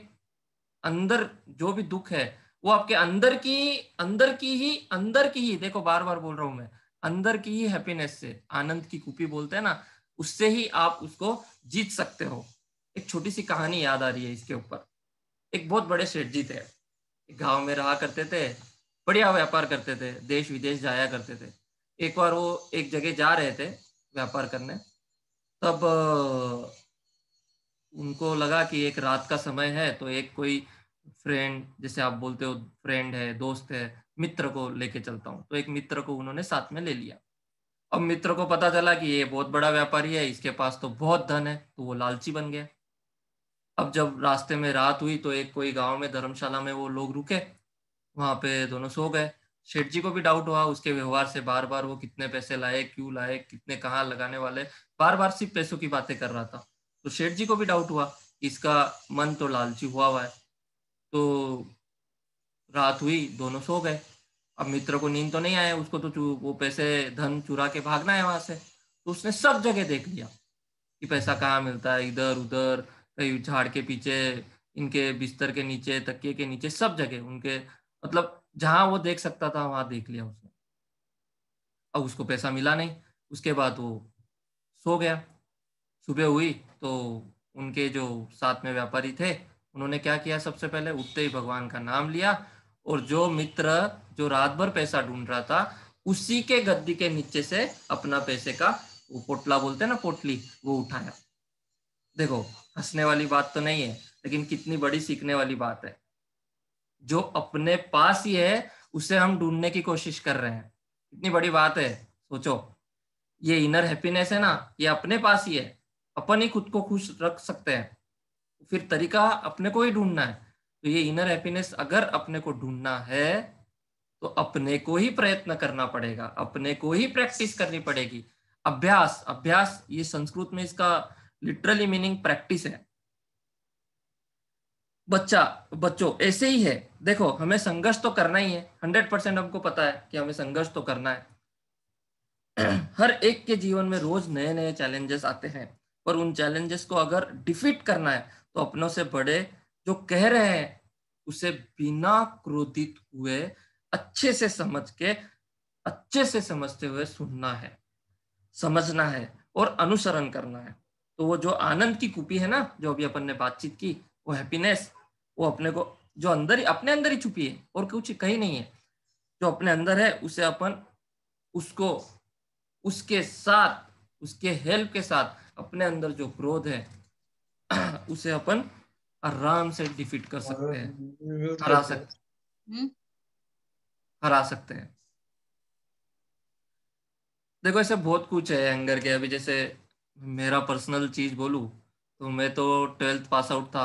अंदर जो भी दुख है वो आपके अंदर की अंदर की ही अंदर की ही देखो बार बार बोल रहा हूं मैं अंदर की ही हैप्पीनेस से आनंद की कूपी बोलते हैं ना उससे ही आप उसको जीत सकते हो एक छोटी सी कहानी याद आ रही है इसके ऊपर एक बहुत बड़े सेठ जी थे गांव में रहा करते थे बढ़िया व्यापार करते थे देश विदेश जाया करते थे एक बार वो एक जगह जा रहे थे व्यापार करने तब उनको लगा कि एक रात का समय है तो एक कोई फ्रेंड जैसे आप बोलते हो फ्रेंड है दोस्त है मित्र को लेके चलता हूँ तो एक मित्र को उन्होंने साथ में ले लिया अब मित्र को पता चला कि ये बहुत बड़ा व्यापारी है इसके पास तो बहुत धन है तो वो लालची बन गया अब जब रास्ते में रात हुई तो एक कोई गांव में धर्मशाला में वो लोग रुके वहां पे दोनों सो गए शेठ जी को भी डाउट हुआ उसके व्यवहार से बार बार वो कितने पैसे लाए क्यों लाए कितने कहाँ लगाने वाले बार बार सिर्फ पैसों की बातें कर रहा था तो शेठ जी को भी डाउट हुआ इसका मन तो लालची हुआ हुआ है तो रात हुई दोनों सो गए अब मित्र को नींद तो नहीं आया उसको तो वो पैसे धन चुरा के भागना है वहां से तो उसने सब जगह देख लिया कि पैसा कहाँ मिलता है इधर उधर कहीं झाड़ के पीछे इनके बिस्तर के नीचे तकिए के नीचे सब जगह उनके मतलब जहां वो देख सकता था वहां देख लिया उसने अब उसको पैसा मिला नहीं उसके बाद वो सो गया सुबह हुई तो उनके जो साथ में व्यापारी थे उन्होंने क्या किया सबसे पहले उठते ही भगवान का नाम लिया और जो मित्र जो रात भर पैसा ढूंढ रहा था उसी के गद्दी के नीचे से अपना पैसे का वो पोटला बोलते हैं ना पोटली वो उठाया देखो हंसने वाली बात तो नहीं है लेकिन कितनी बड़ी सीखने वाली बात है जो अपने पास ही है उसे हम ढूंढने की कोशिश कर रहे हैं कितनी बड़ी बात है सोचो ये इनर हैप्पीनेस है ना ये अपने पास ही है अपन ही खुद को खुश रख सकते हैं फिर तरीका अपने को ही ढूंढना है तो ये इनर हैप्पीनेस अगर अपने को ढूंढना है तो अपने को ही प्रयत्न करना पड़ेगा अपने को ही प्रैक्टिस करनी पड़ेगी अभ्यास अभ्यास ये संस्कृत में इसका लिटरली मीनिंग प्रैक्टिस है बच्चा बच्चों ऐसे ही है देखो हमें संघर्ष तो करना ही है हंड्रेड परसेंट हमको पता है कि हमें संघर्ष तो करना है (clears throat) हर एक के जीवन में रोज नए नए चैलेंजेस आते हैं पर उन चैलेंजेस को अगर डिफीट करना है तो अपनों से बड़े जो कह रहे हैं उसे बिना क्रोधित हुए अच्छे से समझ के अच्छे से समझते हुए सुनना है समझना है और अनुसरण करना है तो वो जो आनंद की कुपी है ना जो अभी अपन ने बातचीत की वो हैप्पीनेस वो अपने को जो अंदर ही अपने अंदर ही छुपी है और कुछ कहीं नहीं है जो अपने अंदर है उसे अपन उसको उसके साथ उसके हेल्प के साथ अपने अंदर जो क्रोध है (clears throat) उसे अपन आराम से डिफीट कर सकते हैं हरा सकते हम्म। हरा सकते हैं देखो ऐसे बहुत कुछ है एंगर के अभी जैसे मेरा पर्सनल चीज़ बोलूँ तो मैं तो ट्वेल्थ पास आउट था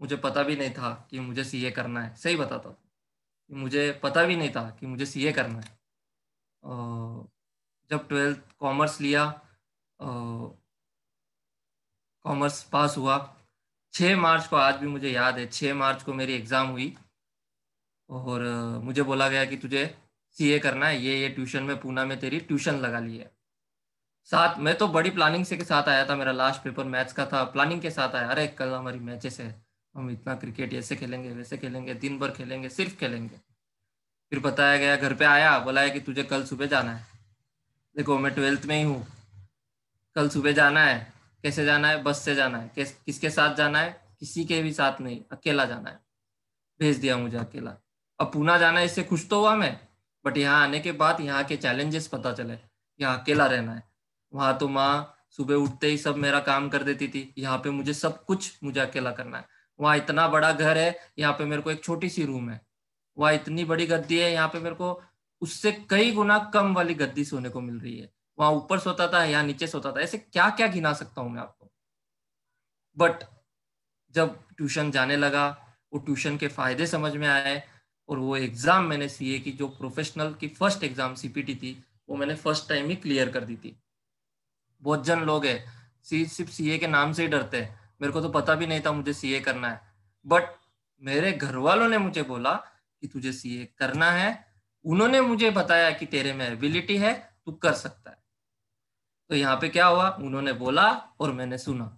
मुझे पता भी नहीं था कि मुझे सीए करना है सही बताता था मुझे पता भी नहीं था कि मुझे सीए करना है जब ट्वेल्थ कॉमर्स लिया कॉमर्स पास हुआ छः मार्च को आज भी मुझे याद है छः मार्च को मेरी एग्ज़ाम हुई और मुझे बोला गया कि तुझे सीए करना है ये ये ट्यूशन में पूना में तेरी ट्यूशन लगा ली है साथ मैं तो बड़ी प्लानिंग से के साथ आया था मेरा लास्ट पेपर मैथ्स का था प्लानिंग के साथ आया अरे कल हमारी मैचेस है हम इतना क्रिकेट ऐसे खेलेंगे वैसे खेलेंगे दिन भर खेलेंगे सिर्फ खेलेंगे फिर बताया गया घर पे आया बोला कि तुझे कल सुबह जाना है देखो मैं ट्वेल्थ में ही हूँ कल सुबह जाना है कैसे जाना है बस से जाना है किस किसके साथ जाना है किसी के भी साथ नहीं अकेला जाना है भेज दिया मुझे अकेला अब पूना जाना है इससे खुश तो हुआ मैं बट यहाँ आने के बाद यहाँ के चैलेंजेस पता चले यहाँ अकेला रहना है वहां तो माँ सुबह उठते ही सब मेरा काम कर देती थी यहाँ पे मुझे सब कुछ मुझे अकेला करना है वहां इतना बड़ा घर है यहाँ पे मेरे को एक छोटी सी रूम है वहां इतनी बड़ी गद्दी है यहाँ पे मेरे को उससे कई गुना कम वाली गद्दी सोने को मिल रही है वहां ऊपर सोता था यहाँ नीचे सोता था ऐसे क्या क्या गिना सकता हूँ मैं आपको बट जब ट्यूशन जाने लगा वो ट्यूशन के फायदे समझ में आए और वो एग्जाम मैंने सीए की जो प्रोफेशनल की फर्स्ट एग्जाम सीपीटी थी वो मैंने फर्स्ट टाइम ही क्लियर कर दी थी बहुत जन लोग है सी सिर्फ सी के नाम से ही डरते हैं मेरे को तो पता भी नहीं था मुझे सी करना है बट मेरे घर वालों ने मुझे बोला कि तुझे सी करना है उन्होंने मुझे बताया कि तेरे में एबिलिटी है तू कर सकता है तो यहाँ पे क्या हुआ उन्होंने बोला और मैंने सुना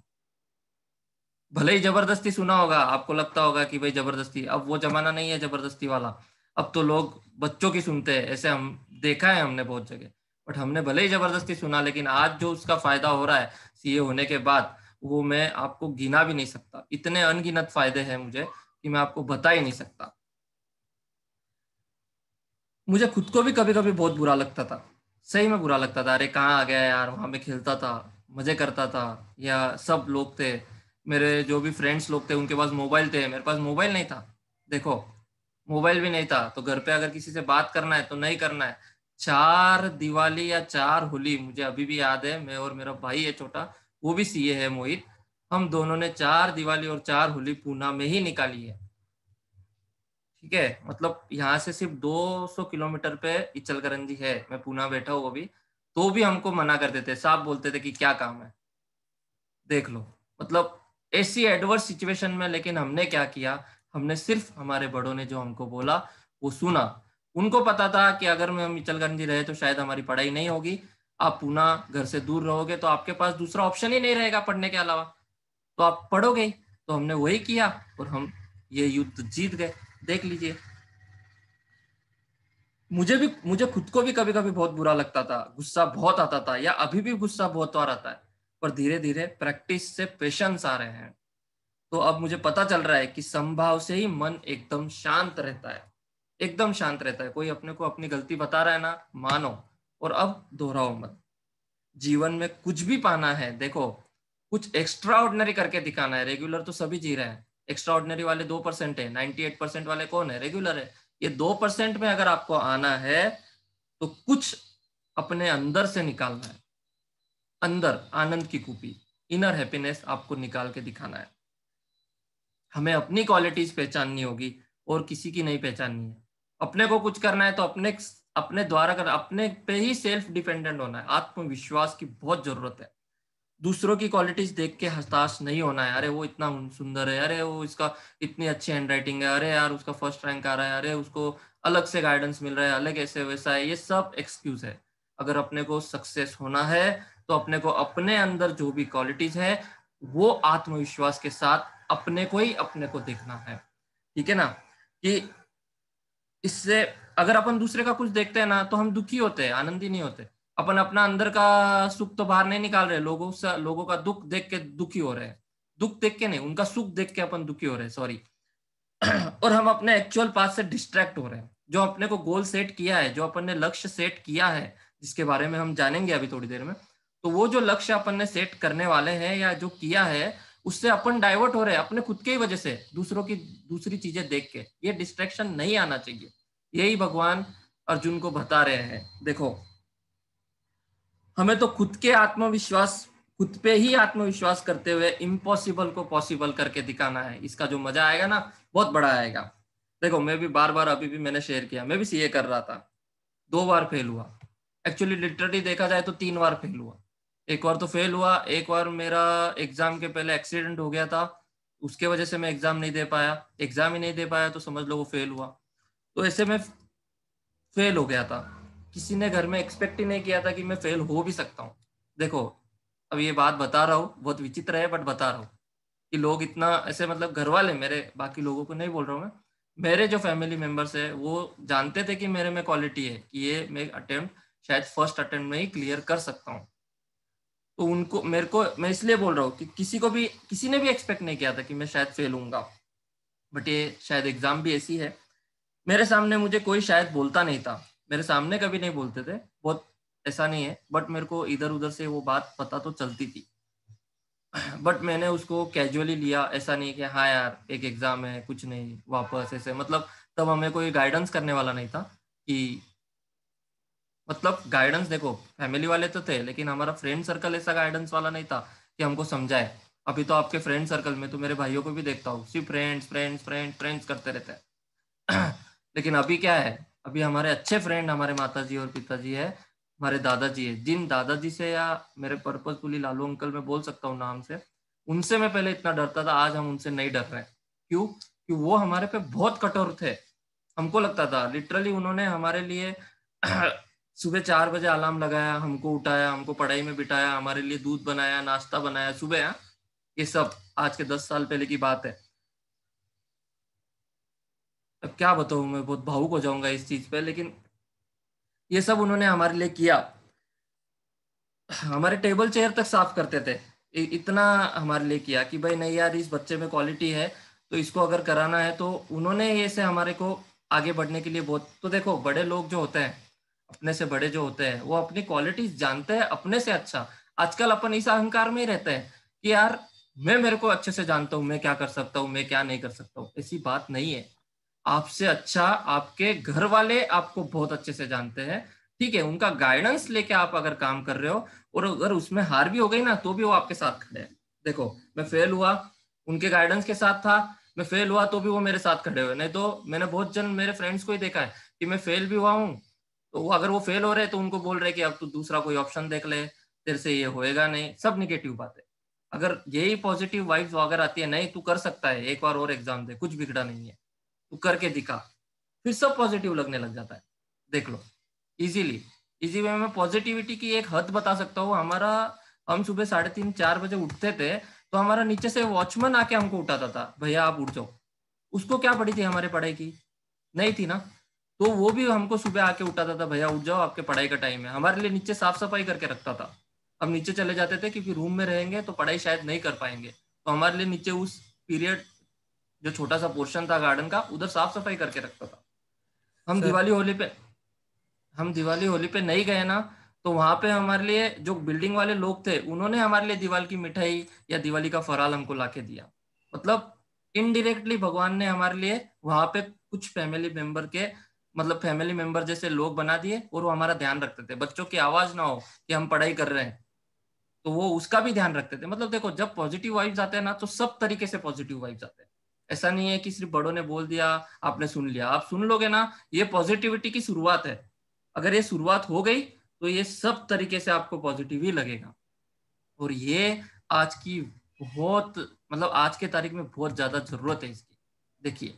भले ही जबरदस्ती सुना होगा आपको लगता होगा कि भाई जबरदस्ती अब वो जमाना नहीं है जबरदस्ती वाला अब तो लोग बच्चों की सुनते हैं ऐसे हम देखा है हमने बहुत जगह बट हमने भले ही जबरदस्ती सुना लेकिन आज जो उसका फायदा हो रहा है सीए होने के बाद वो मैं आपको गिना भी नहीं सकता इतने अनगिनत फायदे हैं मुझे कि मैं आपको बता ही नहीं सकता मुझे खुद को भी कभी कभी बहुत बुरा लगता था सही में बुरा लगता था अरे कहाँ आ गया यार वहां में खेलता था मजे करता था या सब लोग थे मेरे जो भी फ्रेंड्स लोग थे उनके पास मोबाइल थे मेरे पास मोबाइल नहीं था देखो मोबाइल भी नहीं था तो घर पे अगर किसी से बात करना है तो नहीं करना है चार दिवाली या चार होली मुझे अभी भी याद है मैं और मेरा भाई है छोटा वो भी सीए है मोहित हम दोनों ने चार दिवाली और चार होली पूना में ही निकाली है ठीक है मतलब यहाँ से सिर्फ 200 किलोमीटर पे करंजी है मैं पूना बैठा हूँ अभी तो भी हमको मना कर देते साफ बोलते थे कि क्या काम है देख लो मतलब ऐसी एडवर्स सिचुएशन में लेकिन हमने क्या किया हमने सिर्फ हमारे बड़ों ने जो हमको बोला वो सुना उनको पता था कि अगर मैं मिचलगंज रहे तो शायद हमारी पढ़ाई नहीं होगी आप पूना घर से दूर रहोगे तो आपके पास दूसरा ऑप्शन ही नहीं रहेगा पढ़ने के अलावा तो आप पढ़ोगे तो हमने वही किया और हम ये युद्ध जीत गए देख लीजिए मुझे भी मुझे खुद को भी कभी कभी बहुत बुरा लगता था गुस्सा बहुत आता था या अभी भी गुस्सा बहुत बार आता है पर धीरे धीरे प्रैक्टिस से पेशेंस आ रहे हैं तो अब मुझे पता चल रहा है कि संभाव से ही मन एकदम शांत रहता है एकदम शांत रहता है कोई अपने को अपनी गलती बता रहा है ना मानो और अब दोहराओ मत जीवन में कुछ भी पाना है देखो कुछ एक्स्ट्रा ऑर्डनरी करके दिखाना है रेगुलर तो सभी जी रहे हैं एक्स्ट्रा ऑर्डनरी वाले दो परसेंट है नाइन्टी एट परसेंट वाले कौन है रेगुलर है ये दो परसेंट में अगर आपको आना है तो कुछ अपने अंदर से निकालना है अंदर आनंद की कूपी इनर हैप्पीनेस आपको निकाल के दिखाना है हमें अपनी क्वालिटीज पहचाननी होगी और किसी की नहीं पहचाननी है अपने को कुछ करना है तो अपने अपने द्वारा करना अपने पे ही सेल्फ डिपेंडेंट होना है आत्मविश्वास की बहुत जरूरत है दूसरों की क्वालिटीज देख के हताश नहीं होना है अरे वो इतना सुंदर है अरे वो इसका इतनी अच्छी हैंड राइटिंग है अरे यार उसका फर्स्ट रैंक आ रहा है अरे उसको अलग से गाइडेंस मिल रहा है अलग ऐसे वैसा है ये सब एक्सक्यूज है अगर अपने को सक्सेस होना है तो अपने को अपने अंदर जो भी क्वालिटीज है वो आत्मविश्वास के साथ अपने को ही अपने को देखना है ठीक है ना कि इससे अगर अपन दूसरे का कुछ देखते हैं ना तो हम दुखी होते हैं आनंदी नहीं होते अपन अपना अंदर का सुख तो बाहर नहीं निकाल रहे लोगों से लोगों का दुख देख के दुखी हो रहे हैं दुख देख के नहीं उनका सुख देख के अपन दुखी हो रहे हैं सॉरी (clears throat) और हम अपने एक्चुअल पास से डिस्ट्रैक्ट हो रहे हैं जो अपने को गोल सेट किया है जो अपन ने लक्ष्य सेट किया है जिसके बारे में हम जानेंगे अभी थोड़ी देर में तो वो जो लक्ष्य अपन ने सेट करने वाले हैं या जो किया है उससे अपन डाइवर्ट हो रहे हैं अपने खुद के ही वजह से दूसरों की दूसरी चीजें देख के ये डिस्ट्रेक्शन नहीं आना चाहिए यही भगवान अर्जुन को बता रहे हैं देखो हमें तो खुद के आत्मविश्वास खुद पे ही आत्मविश्वास करते हुए इम्पॉसिबल को पॉसिबल करके दिखाना है इसका जो मजा आएगा ना बहुत बड़ा आएगा देखो मैं भी बार बार अभी भी मैंने शेयर किया मैं भी सीए कर रहा था दो बार फेल हुआ एक्चुअली लिटरली देखा जाए तो तीन बार फेल हुआ एक बार तो फेल हुआ एक बार मेरा एग्जाम के पहले एक्सीडेंट हो गया था उसके वजह से मैं एग्जाम नहीं दे पाया एग्जाम ही नहीं दे पाया तो समझ लो वो फेल हुआ तो ऐसे में फेल हो गया था किसी ने घर में एक्सपेक्ट ही नहीं किया था कि मैं फेल हो भी सकता हूँ देखो अब ये बात बता रहा हूँ बहुत विचित्र है बट बता रहा हूँ कि लोग इतना ऐसे मतलब घर वाले मेरे बाकी लोगों को नहीं बोल रहा हूँ मैं मेरे जो फैमिली मेम्बर्स है वो जानते थे कि मेरे में क्वालिटी है कि ये मैं अटेम्प्ट शायद फर्स्ट अटेम्प्ट में ही क्लियर कर सकता हूँ तो उनको मेरे को मैं इसलिए बोल रहा हूँ कि किसी को भी किसी ने भी एक्सपेक्ट नहीं किया था कि मैं शायद फेल हूँ बट ये शायद एग्जाम भी ऐसी है मेरे सामने मुझे कोई शायद बोलता नहीं था मेरे सामने कभी नहीं बोलते थे बहुत ऐसा नहीं है बट मेरे को इधर उधर से वो बात पता तो चलती थी बट मैंने उसको कैजुअली लिया ऐसा नहीं कि हाँ यार एक एग्जाम है कुछ नहीं वापस ऐसे मतलब तब हमें कोई गाइडेंस करने वाला नहीं था कि मतलब गाइडेंस देखो फैमिली वाले तो थे लेकिन हमारा फ्रेंड सर्कल ऐसा गाइडेंस वाला नहीं था कि हमको समझाए अभी तो आपके फ्रेंड सर्कल में तो मेरे भाइयों को भी देखता हूँ सिर्फ फ्रेंड्स फ्रेंड्स फ्रेंड्स फ्रेंड्स करते रहते हैं (clears throat) लेकिन अभी क्या है अभी हमारे अच्छे फ्रेंड हमारे माता जी और पिताजी है हमारे दादाजी है जिन दादाजी से या मेरे पर्पजफुली लालू अंकल मैं बोल सकता हूँ नाम से उनसे मैं पहले इतना डरता था आज हम उनसे नहीं डर रहे क्यों कि वो हमारे पे बहुत कठोर थे हमको लगता था लिटरली उन्होंने हमारे लिए (clears throat) सुबह चार बजे अलार्म लगाया हमको उठाया हमको पढ़ाई में बिठाया हमारे लिए दूध बनाया नाश्ता बनाया सुबह हाँ? ये सब आज के दस साल पहले की बात है अब क्या बताऊ मैं बहुत भावुक हो जाऊंगा इस चीज पे लेकिन ये सब उन्होंने हमारे लिए किया हमारे टेबल चेयर तक साफ करते थे इतना हमारे लिए किया कि भाई नहीं यार इस बच्चे में क्वालिटी है तो इसको अगर कराना है तो उन्होंने ऐसे हमारे को आगे बढ़ने के लिए बहुत तो देखो बड़े लोग जो होते हैं अपने से बड़े जो होते हैं वो अपनी क्वालिटीज जानते हैं अपने से अच्छा आजकल अपन इस अहंकार में ही रहते हैं कि यार मैं मेरे को अच्छे से जानता हूँ मैं क्या कर सकता हूँ मैं क्या नहीं कर सकता हूँ ऐसी बात नहीं है आपसे अच्छा आपके घर वाले आपको बहुत अच्छे से जानते हैं ठीक है उनका गाइडेंस लेके आप अगर काम कर रहे हो और अगर उसमें हार भी हो गई ना तो भी वो आपके साथ खड़े हैं देखो मैं फेल हुआ उनके गाइडेंस के साथ था मैं फेल हुआ तो भी वो मेरे साथ खड़े हुए नहीं तो मैंने बहुत जन मेरे फ्रेंड्स को ही देखा है कि मैं फेल भी हुआ हूँ तो अगर वो फेल हो रहे हैं तो उनको बोल रहे कि अब तू दूसरा कोई ऑप्शन देख ले तेरे से ये होएगा नहीं सब निगेटिव बातें अगर यही पॉजिटिव वाइब्स वगैरह आती है नहीं तू कर सकता है एक बार और एग्जाम दे कुछ बिगड़ा नहीं है तू करके दिखा फिर सब पॉजिटिव लगने लग जाता है देख लो इजीली इजी वे में पॉजिटिविटी की एक हद बता सकता हूँ हमारा हम सुबह साढ़े तीन चार बजे उठते थे तो हमारा नीचे से वॉचमैन आके हमको उठाता था भैया आप उठ जाओ उसको क्या पड़ी थी हमारे पढ़ाई की नहीं थी ना तो वो भी हमको सुबह आके उठाता था भैया उठ जाओ आपके पढ़ाई का टाइम है हमारे लिए नीचे साफ सफाई करके रखता था हम नीचे चले जाते थे क्योंकि रूम में रहेंगे तो पढ़ाई शायद नहीं कर पाएंगे तो हमारे लिए नीचे उस पीरियड जो छोटा सा पोर्शन था गार्डन का उधर साफ सफाई करके रखता था हम दिवाली होली पे हम दिवाली होली पे नहीं गए ना तो वहां पे हमारे लिए जो बिल्डिंग वाले लोग थे उन्होंने हमारे लिए दिवाली की मिठाई या दिवाली का फराल हमको लाके दिया मतलब इनडिरेक्टली भगवान ने हमारे लिए वहां पे कुछ फैमिली मेंबर के मतलब फैमिली मेंबर जैसे लोग बना दिए और वो हमारा ध्यान रखते थे बच्चों की आवाज ना हो कि हम पढ़ाई कर रहे हैं तो वो उसका भी ध्यान रखते थे मतलब देखो जब पॉजिटिव वाइब्स आते हैं ना तो सब तरीके से पॉजिटिव वाइब्स आते हैं ऐसा नहीं है कि सिर्फ बड़ों ने बोल दिया आपने सुन लिया आप सुन लोगे ना ये पॉजिटिविटी की शुरुआत है अगर ये शुरुआत हो गई तो ये सब तरीके से आपको पॉजिटिव ही लगेगा और ये आज की बहुत मतलब आज के तारीख में बहुत ज्यादा जरूरत है इसकी देखिए